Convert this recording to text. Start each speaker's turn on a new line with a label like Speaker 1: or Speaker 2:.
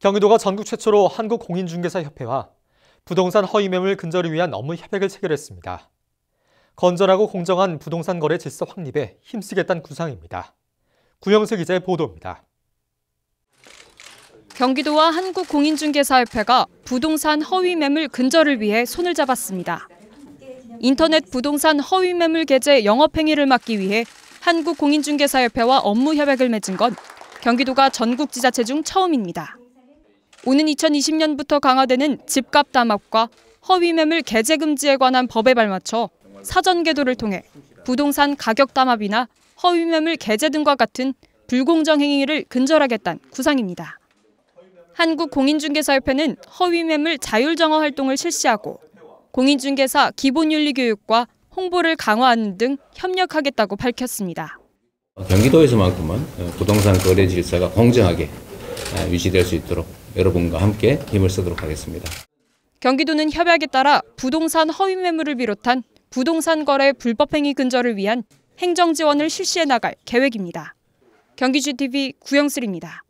Speaker 1: 경기도가 전국 최초로 한국공인중개사협회와 부동산 허위매물 근절을 위한 업무 협약을 체결했습니다. 건전하고 공정한 부동산 거래 질서 확립에 힘쓰겠다는 구상입니다. 구영수 기자의 보도입니다.
Speaker 2: 경기도와 한국공인중개사협회가 부동산 허위매물 근절을 위해 손을 잡았습니다. 인터넷 부동산 허위매물 게재 영업행위를 막기 위해 한국공인중개사협회와 업무 협약을 맺은 건 경기도가 전국 지자체 중 처음입니다. 오는 2020년부터 강화되는 집값 담합과 허위 매물 개재 금지에 관한 법에 발맞춰 사전 계도를 통해 부동산 가격 담합이나 허위 매물 개재 등과 같은 불공정 행위를 근절하겠다는 구상입니다. 한국공인중개사협회는 허위 매물 자율 정화 활동을 실시하고 공인중개사 기본윤리 교육과 홍보를 강화하는 등 협력하겠다고 밝혔습니다.
Speaker 3: 경기도에서만큼은 부동산 거래 질서가 공정하게 유지될 수 있도록 여러분과 함께 힘을 쓰도록 하겠습니다.
Speaker 2: 경기도는 협약에 따라 부동산 허위 매물을 비롯한 부동산 거래 불법 행위 근절을 위한 행정 지원을 실시해 나갈 계획입니다. 경기GTV 구영슬입니다.